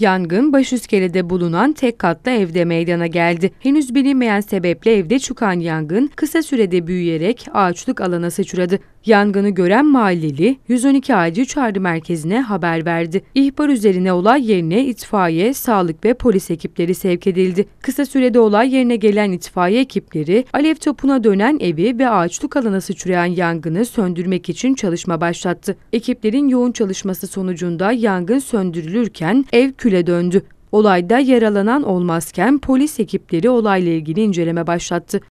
Yangın Başüskele'de bulunan tek katlı evde meydana geldi. Henüz bilinmeyen sebeple evde çıkan yangın kısa sürede büyüyerek ağaçlık alana sıçradı. Yangını gören mahalleli 112 acil çağrı merkezine haber verdi. İhbar üzerine olay yerine itfaiye, sağlık ve polis ekipleri sevk edildi. Kısa sürede olay yerine gelen itfaiye ekipleri alev topuna dönen evi ve ağaçlık alana sıçrayan yangını söndürmek için çalışma başlattı. Ekiplerin yoğun çalışması sonucunda yangın söndürülürken ev kül küle döndü. Olayda yaralanan olmazken polis ekipleri olayla ilgili inceleme başlattı.